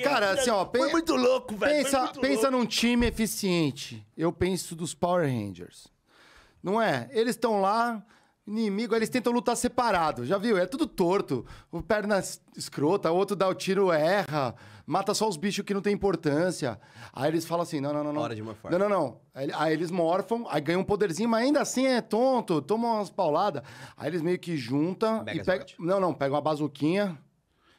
Cara, assim, ó. Foi muito louco, velho. Pensa, pensa num time eficiente. Eu penso dos Power Rangers. Não é? Eles estão lá, inimigo, eles tentam lutar separado, já viu? É tudo torto. O perna escrota, o outro dá o tiro, erra, mata só os bichos que não tem importância. Aí eles falam assim: não, não, não, não. Hora de uma forma. Não, não, não. Aí eles morfam, aí ganham um poderzinho, mas ainda assim é tonto, toma umas pauladas. Aí eles meio que juntam e pegam. Não, não, pegam uma bazuquinha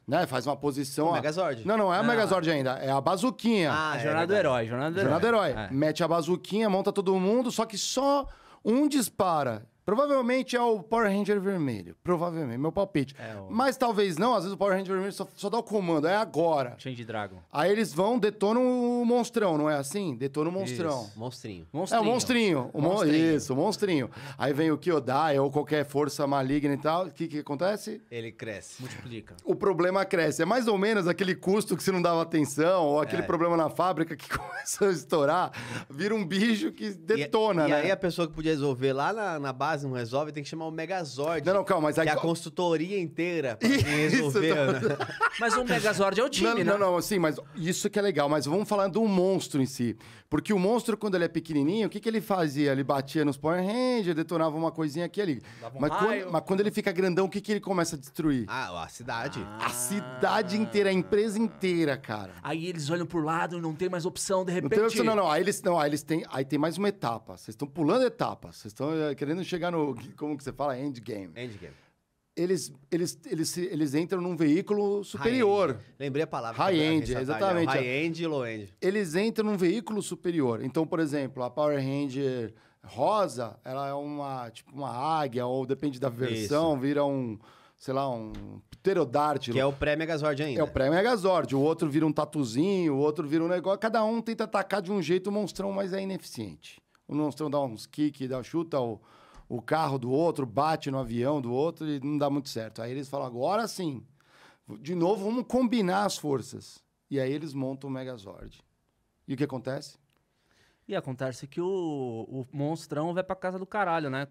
né? Faz uma posição. O Megazord. Não, não é o ah. Megazord ainda, é a bazuquinha. Ah, jornada é, é do herói, jornada do herói. Jornada do herói. É. Mete a bazuquinha, monta todo mundo, só que só um dispara. Provavelmente é o Power Ranger vermelho. Provavelmente, meu palpite. É o... Mas talvez não, às vezes o Power Ranger vermelho só, só dá o comando, é agora. Change Dragon. Aí eles vão, detonam o monstrão, não é assim? Detona o monstrão. Isso. Monstrinho. monstrinho. É o monstrinho. O monstrinho. Mon... Isso, o monstrinho. Aí vem o Kyodai ou qualquer força maligna e tal. O que, que acontece? Ele cresce. Multiplica. O problema cresce. É mais ou menos aquele custo que você não dava atenção, ou aquele é. problema na fábrica que começa a estourar, vira um bicho que é- detona, e, né? E aí a pessoa que podia resolver lá na base não resolve, tem que chamar o Megazord. Não, não, calma, mas aí... Que é a consultoria inteira pra isso, resolver. Né? Mas o Megazord é o time, não, né? Não, não, assim, mas isso que é legal. Mas vamos falar do monstro em si. Porque o monstro, quando ele é pequenininho, o que, que ele fazia? Ele batia nos Power Rangers, detonava uma coisinha aqui ali. Um mas, quando, mas, quando, ele fica grandão, o que, que ele começa a destruir? Ah, a cidade. Ah. A cidade inteira, a empresa inteira, cara. Aí eles olham pro lado e não tem mais opção, de repente... Não tem opção, não, não. Aí eles, não, aí eles têm... Aí tem mais uma etapa. Vocês estão pulando etapas. Vocês estão eh, querendo chegar chegar no. Como que você fala? Endgame. Endgame. Eles, eles, eles, eles entram num veículo superior. Lembrei a palavra. High-end, exatamente. High-end e low-end. Eles entram num veículo superior. Então, por exemplo, a Power Ranger rosa, ela é uma, tipo, uma águia, ou depende da versão, Isso. vira um sei lá, um pterodártilo. Que é o pré-Megazord ainda. É o pré-Megazord. O outro vira um tatuzinho, o outro vira um negócio. Cada um tenta atacar de um jeito o monstrão, mas é ineficiente. O monstrão dá uns kicks, dá chuta, o, o carro do outro, bate no avião do outro e não dá muito certo. Aí eles falam, agora sim, de novo, vamos combinar as forças. E aí eles montam o Megazord. E o que acontece? E acontece que o, o monstrão vai pra casa do caralho, né?